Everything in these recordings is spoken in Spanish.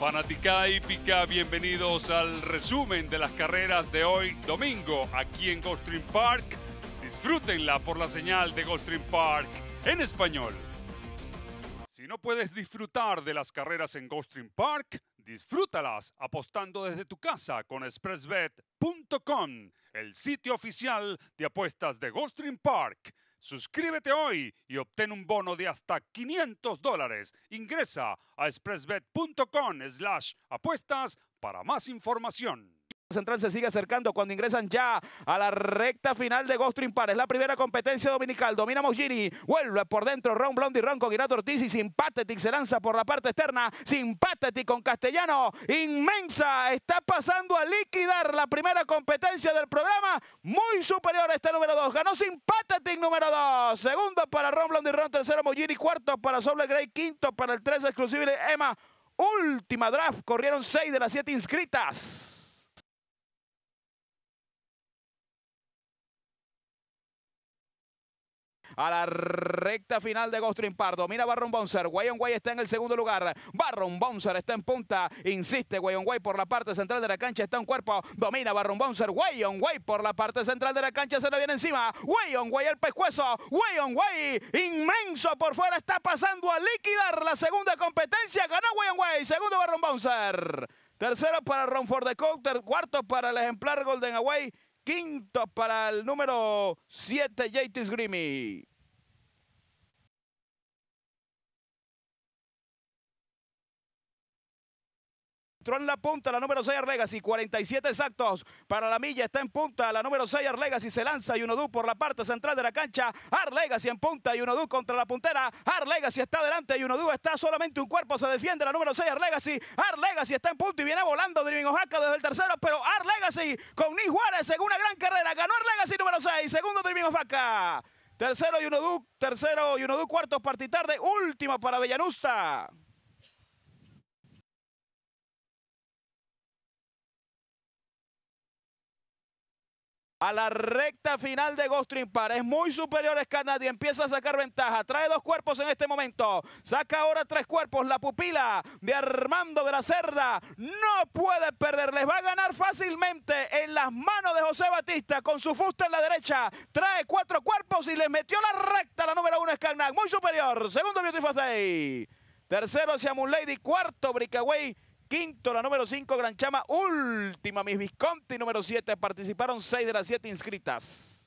Fanática hípica, bienvenidos al resumen de las carreras de hoy domingo aquí en Goldstream Park. Disfrútenla por la señal de Goldstream Park en español. Si no puedes disfrutar de las carreras en Goldstream Park, disfrútalas apostando desde tu casa con expressbet.com, el sitio oficial de apuestas de Goldstream Park. Suscríbete hoy y obtén un bono de hasta 500 dólares. Ingresa a expressbet.com slash apuestas para más información. Central se sigue acercando cuando ingresan ya a la recta final de Ghost impares Es la primera competencia dominical. Domina Mogini. Vuelve por dentro. Ron Blondie, Ron con Irato Ortiz y Sympathetic se lanza por la parte externa. Sympathetic con Castellano. Inmensa. Está pasando a liquidar la primera competencia del programa. Muy superior a este número 2. Ganó Sympathetic número 2. Segundo para Ron Blondie, Ron. Tercero Mogini. Cuarto para Soble Grey Quinto para el 3 exclusivo Emma. Última draft. Corrieron 6 de las 7 inscritas. a la recta final de Ghostrimpardo. Pardo. Mira Barron Bouncer, Wayon Way está en el segundo lugar. Barron Bouncer está en punta. Insiste Wayon Way por la parte central de la cancha. Está un cuerpo. Domina Barron Bouncer, Wayon Way por la parte central de la cancha. Se le viene encima. Wayon Way el pescuezo. Wayon Way inmenso por fuera. Está pasando a liquidar la segunda competencia. Ganó Wayon Way. Segundo Barron Bouncer, Tercero para Ronford the Couter. Cuarto para el ejemplar Golden Away. Quinto para el número 7, Yates Grimmy. Entró en la punta la número 6 y 47 exactos para la milla, está en punta la número 6 Arlegacy, se lanza Yunodú por la parte central de la cancha, Arlegacy en punta, Yunodú contra la puntera, Arlegacy está delante, Yunodú está solamente un cuerpo, se defiende la número 6 Arlegacy, Arlegacy está en punto y viene volando Driving Ojaca desde el tercero, pero Arlegacy con Ni Juárez en una gran carrera, ganó Arlegacy número 6, segundo Driving Ojaca. tercero Yunodú, tercero Yunodú, cuarto Partitarde, última para Bellanusta. a la recta final de Ghost impar Es muy superior y empieza a sacar ventaja. Trae dos cuerpos en este momento. Saca ahora tres cuerpos. La pupila de Armando de la Cerda no puede perder. Les va a ganar fácilmente en las manos de José Batista con su fusta en la derecha. Trae cuatro cuerpos y les metió la recta la número uno Escarnat. Muy superior. Segundo Beautiful Day. Tercero llama Lady. Cuarto Brickaway. Quinto, la número cinco, Gran Chama. Última, Miss Visconti, número siete. Participaron seis de las siete inscritas.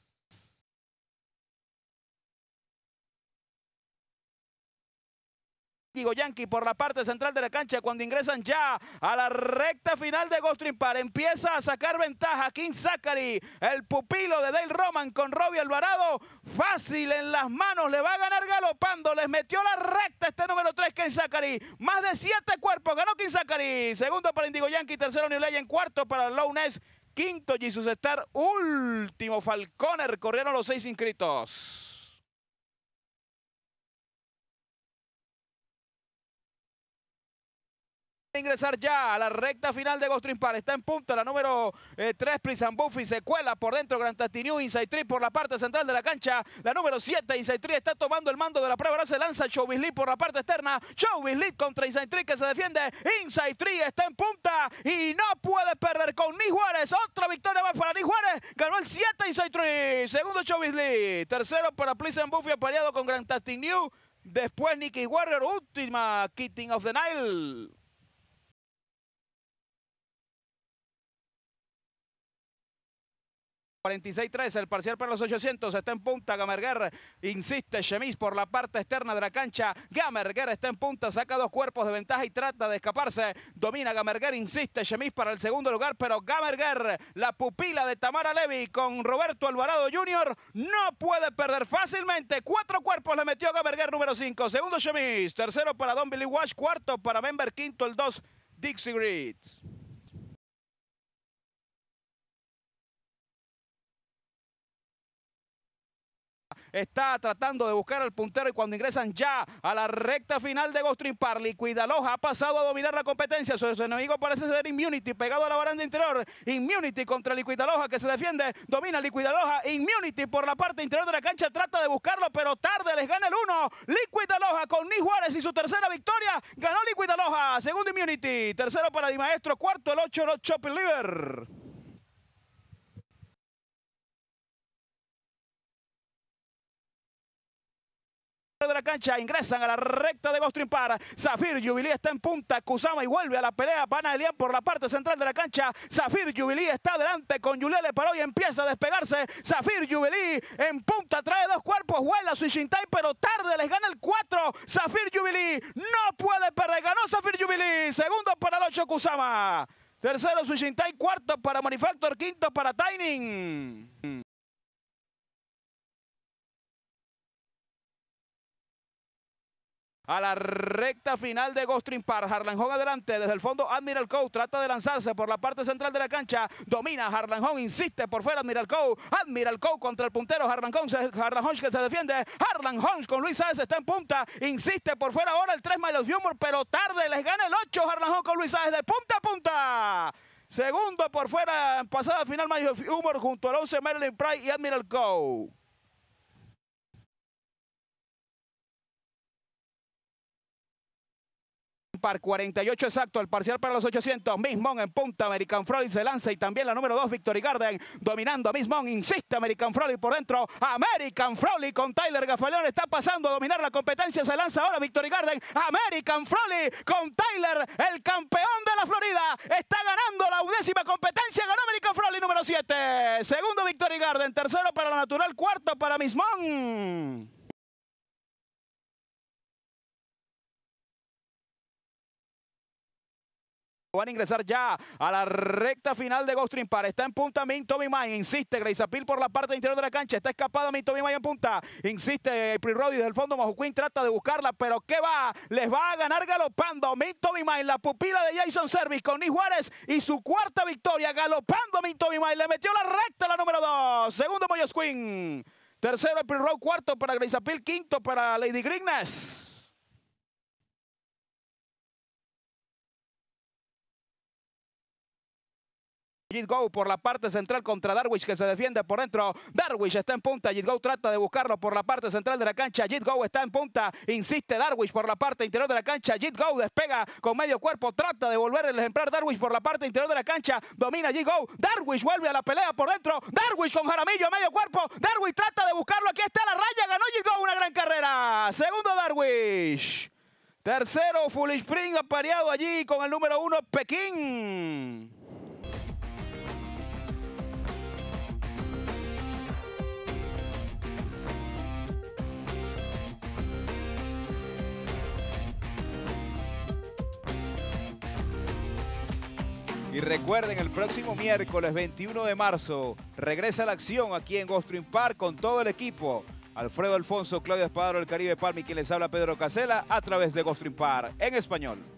Digo Yankee por la parte central de la cancha cuando ingresan ya a la recta final de Ghost Par. Empieza a sacar ventaja King Zachary, el pupilo de Dale Roman con Robbie Alvarado. Fácil en las manos, le va a ganar galopando. Les metió la recta este número 3 King Zachary. Más de 7 cuerpos, ganó King Zachary. Segundo para Indigo Yankee, tercero New en cuarto para Lowness Quinto Jesus Star, último Falconer. Corrieron los seis inscritos. ingresar ya a la recta final de Ghost Impar. Está en punta la número 3, eh, Buffy. Se cuela por dentro Gran New, Inside Tree por la parte central de la cancha. La número 7, Inside 3 está tomando el mando de la prueba. Ahora se lanza Chauvis Lee por la parte externa. Chauvis Lee contra Inside 3 que se defiende. Inside Tree está en punta y no puede perder con Ni Juárez. Otra victoria más para Ni Juárez. Ganó el 7 Inside 3, Segundo Chauvis Lee. Tercero para Prisan Buffy apareado con Gran New, Después Nicky Warrior, última Kitting of the Nile. 46-3, el parcial para los 800, está en punta Gamerguer, insiste Chemis por la parte externa de la cancha, Gamerguer está en punta, saca dos cuerpos de ventaja y trata de escaparse, domina Gamerguer, insiste Chemis para el segundo lugar, pero Gamerguer, la pupila de Tamara Levy con Roberto Alvarado Jr., no puede perder fácilmente, cuatro cuerpos le metió Gamerguer número 5, segundo Chemis, tercero para Don Billy Wash, cuarto para Member, quinto el 2, Dixie Grids. está tratando de buscar al puntero y cuando ingresan ya a la recta final de Gostrim Parley, Liquidaloja ha pasado a dominar la competencia. Su, enemigo parece ser Immunity, pegado a la baranda interior. Immunity contra Liquidaloja que se defiende, domina Liquidaloja. Immunity por la parte interior de la cancha trata de buscarlo, pero tarde les gana el uno. Liquidaloja con Ni Juárez y su tercera victoria. Ganó Liquidaloja, segundo Immunity, tercero para Di Maestro, cuarto el 8 el Liver. de la cancha, ingresan a la recta de Ghost Para. Zafir Jubilí está en punta, Kusama y vuelve a la pelea, van a Elian por la parte central de la cancha, Zafir Jubilí está adelante con Yulele Paró hoy empieza a despegarse, Zafir Jubilí en punta, trae dos cuerpos, vuela su pero tarde les gana el 4, Zafir Jubilí no puede perder, ganó Zafir Jubilí, segundo para el 8 Kusama, tercero su cuarto para Manifactor, quinto para Tainin a la recta final de Rimpar. Harlan Hong adelante desde el fondo. Admiral Cow trata de lanzarse por la parte central de la cancha. Domina Harlan Hong, insiste por fuera Admiral Cow. Admiral Cow contra el puntero Harlan Hong que se defiende. Harlan Hong con Luis Sáez está en punta. Insiste por fuera ahora el 3 Miles Humor, pero tarde les gana el 8 Hong con Luis Sáez de punta a punta. Segundo por fuera, pasada final Miles Humor junto al 11 Marilyn Price y Admiral Cow. par, 48 exacto, el parcial para los 800. Mon en punta, American Frolic se lanza y también la número 2, Victory Garden, dominando a Mon, insiste American Frolic por dentro. American Frolic con Tyler Gafaleón está pasando a dominar la competencia, se lanza ahora Victory Garden. American Frolic con Tyler, el campeón de la Florida, está ganando la undécima competencia, ganó American Frolic número 7. Segundo Victory Garden, tercero para la Natural, cuarto para Mismon. Van a ingresar ya a la recta final de Ghost Par. Está en punta Min Tommy Insiste Greysapil por la parte interior de la cancha. Está escapada Min en punta. Insiste eh, Prirody desde el fondo. Queen trata de buscarla, pero ¿qué va? Les va a ganar galopando Min Tommy La pupila de Jason Service con Ni Juárez y su cuarta victoria. Galopando Min Tommy Le metió la recta a la número dos, Segundo Moyos Tercero el Cuarto para Greysapil. Quinto para Lady Grignas. Go por la parte central contra Darwish que se defiende por dentro. Darwish está en punta. Go trata de buscarlo por la parte central de la cancha. Go está en punta. Insiste Darwish por la parte interior de la cancha. Go despega con medio cuerpo. Trata de volver el ejemplar Darwish por la parte interior de la cancha. Domina Go. Darwish vuelve a la pelea por dentro. Darwish con Jaramillo medio cuerpo. Darwish trata de buscarlo. Aquí está la raya. Ganó llegó Una gran carrera. Segundo Darwish. Tercero, Full Spring apareado allí con el número uno, Pekín. recuerden, el próximo miércoles 21 de marzo regresa la acción aquí en GoStream Park con todo el equipo. Alfredo Alfonso, Claudio Espadaro, El Caribe Palmi, quien les habla Pedro Casela a través de Gulfstream Park en español.